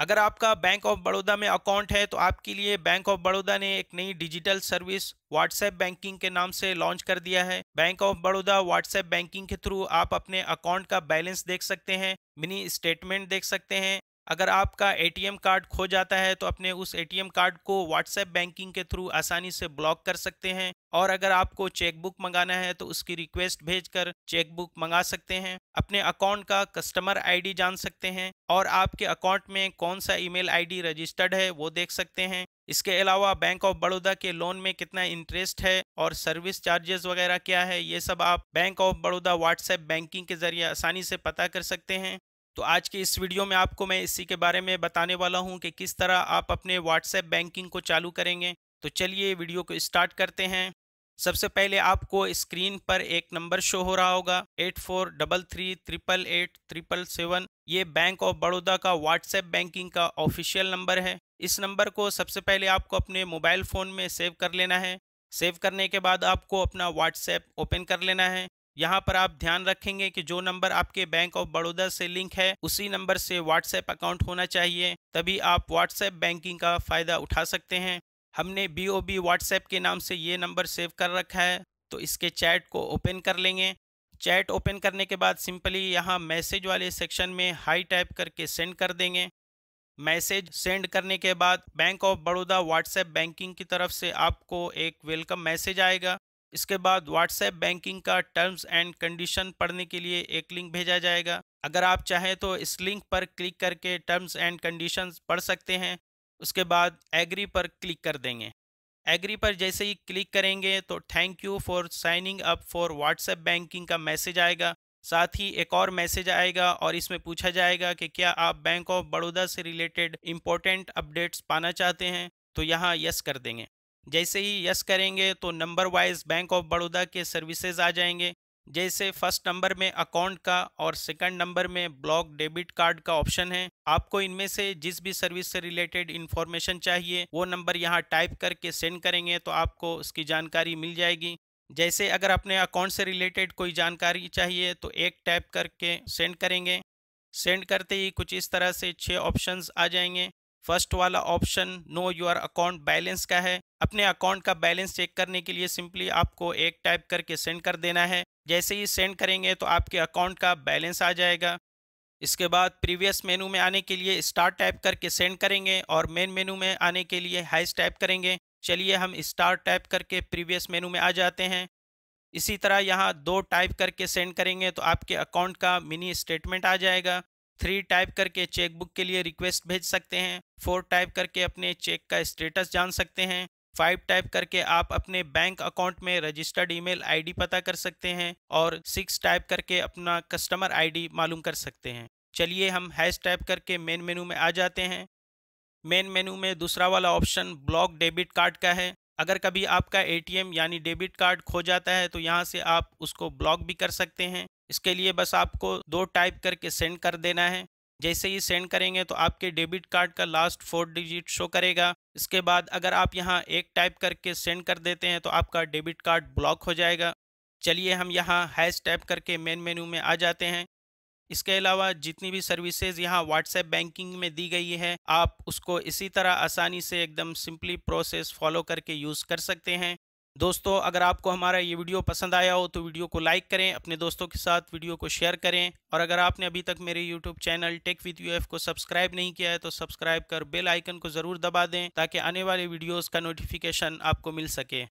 अगर आपका bank of Baroda में अकाउंट है तो आपके लिए बैंक ऑफ बड़ौदा ने एक नई डिजिटल सर्विस व्हाट्सएप बैंकिंग के नाम से लॉन्च कर दिया है Bank of Baroda WhatsApp banking के थ्रू आप अपने अकाउंट का बैलेंस देख सकते हैं मिनी स्टेटमेंट देख सकते हैं अगर आपका एटीएम कार्ड खो जाता है तो अपने उस एटीएम कार्ड को व्हाट्सएप बैंकिंग के थ्रू आसानी से ब्लॉक कर सकते हैं और अगर आपको चेकबुक मंगाना है तो उसकी रिक्वेस्ट भेजकर चेकबुक मंगा सकते हैं अपने अकाउंट का कस्टमर आईडी जान सकते हैं और आपके अकाउंट में कौन सा ईमेल आईडी रजिस्टर्ड है वो देख सकते हैं इसके अलावा बैंक ऑफ बड़ौदा के लोन में कितना इंटरेस्ट है और सर्विस चार्जेस वगैरह क्या है ये सब आप Bank of Baroda WhatsApp banking के जरिए आसानी से पता कर सकते हैं तो आज के इस वीडियो में आपको मैं इसी के बारे में बताने वाला हूँ कि किस तरह आप अपने व्हाट्सएप बैंकिंग को चालू करेंगे तो चलिए वीडियो को स्टार्ट करते हैं सबसे पहले आपको स्क्रीन पर एक नंबर शो हो रहा होगा eight four double three triple eight triple seven ये बैंक ऑफ बड़ौदा का व्हाट्सएप बैंकिंग का ऑफिशियल नंबर है इस नंबर को सबसे पहले आपको अपने मोबाइल फ़ोन में सेव कर लेना है सेव करने के बाद आपको अपना व्हाट्सएप ओपन कर लेना है यहाँ पर आप ध्यान रखेंगे कि जो नंबर आपके बैंक ऑफ बड़ौदा से लिंक है उसी नंबर से व्हाट्सएप अकाउंट होना चाहिए तभी आप व्हाट्सएप बैंकिंग का फ़ायदा उठा सकते हैं हमने बी ओ बी व्हाट्सएप के नाम से ये नंबर सेव कर रखा है तो इसके चैट को ओपन कर लेंगे चैट ओपन करने के बाद सिंपली यहाँ मैसेज वाले सेक्शन में हाई टाइप करके सेंड कर देंगे मैसेज सेंड करने के बाद Bank of Baroda WhatsApp banking की तरफ से आपको एक वेलकम मैसेज आएगा इसके बाद व्हाट्सएप बैंकिंग का टर्म्स एंड कंडीशन पढ़ने के लिए एक लिंक भेजा जाएगा अगर आप चाहें तो इस लिंक पर क्लिक करके टर्म्स एंड कंडीशन पढ़ सकते हैं उसके बाद एग्री पर क्लिक कर देंगे एग्री पर जैसे ही क्लिक करेंगे तो thank you for signing up for WhatsApp banking का मैसेज आएगा साथ ही एक और मैसेज आएगा और इसमें पूछा जाएगा कि क्या आप बैंक ऑफ बड़ौदा से रिलेटेड इम्पोर्टेंट अपडेट्स पाना चाहते हैं तो यहाँ यस कर देंगे जैसे ही यस करेंगे तो number wise Bank of Baroda के सर्विसेज आ जाएंगे जैसे फर्स्ट नंबर में अकाउंट का और सेकंड नंबर में ब्लॉक डेबिट कार्ड का ऑप्शन है आपको इनमें से जिस भी सर्विस से रिलेटेड इन्फॉर्मेशन चाहिए वो नंबर यहाँ टाइप करके सेंड करेंगे तो आपको उसकी जानकारी मिल जाएगी जैसे अगर अपने अकाउंट से रिलेटेड कोई जानकारी चाहिए तो एक टाइप करके सेंड करेंगे सेंड करते ही कुछ इस तरह से छः ऑप्शंस आ जाएंगे फर्स्ट वाला option know your account balance का है अपने अकाउंट का बैलेंस चेक करने के लिए सिंपली आपको एक टाइप करके सेंड कर देना है जैसे ही सेंड करेंगे तो आपके अकाउंट का बैलेंस आ जाएगा इसके बाद प्रीवियस मेनू में आने के लिए स्टार टाइप करके सेंड करेंगे और मेन मेनू में आने के लिए हाइस टाइप करेंगे चलिए हम स्टार टाइप करके प्रीवियस मेनू में आ जाते हैं इसी तरह यहाँ दो टाइप करके सेंड करेंगे तो आपके अकाउंट का मिनी स्टेटमेंट आ जाएगा थ्री टाइप करके चेकबुक के लिए रिक्वेस्ट भेज सकते हैं फोर टाइप करके अपने चेक का स्टेटस जान सकते हैं फाइव टाइप करके आप अपने बैंक अकाउंट में रजिस्टर्ड ईमेल आईडी पता कर सकते हैं और सिक्स टाइप करके अपना कस्टमर आईडी मालूम कर सकते हैं चलिए हम हैश टाइप करके मेन मेनू में आ जाते हैं मेन मेनू में दूसरा वाला ऑप्शन ब्लॉक डेबिट कार्ड का है अगर कभी आपका एटीएम यानी डेबिट कार्ड खो जाता है तो यहाँ से आप उसको ब्लॉक भी कर सकते हैं इसके लिए बस आपको दो टाइप करके सेंड कर देना है जैसे ही सेंड करेंगे तो आपके डेबिट कार्ड का लास्ट फोर डिजिट शो करेगा इसके बाद अगर आप यहाँ एक टाइप करके सेंड कर देते हैं तो आपका डेबिट कार्ड ब्लॉक हो जाएगा चलिए हम यहाँ हैश टाइप करके मेन मेन्यू में आ जाते हैं इसके अलावा जितनी भी सर्विसेज यहाँ व्हाट्सएप बैंकिंग में दी गई है आप उसको इसी तरह आसानी से एकदम सिंपली प्रोसेस फॉलो करके यूज़ कर सकते हैं दोस्तों अगर आपको हमारा ये वीडियो पसंद आया हो तो वीडियो को लाइक करें अपने दोस्तों के साथ वीडियो को शेयर करें और अगर आपने अभी तक मेरे YouTube channel tech with U F subscribe नहीं किया है तो सब्सक्राइब कर बेल आइकन को ज़रूर दबा दें ताकि आने वाले वीडियोस का नोटिफिकेशन आपको मिल सके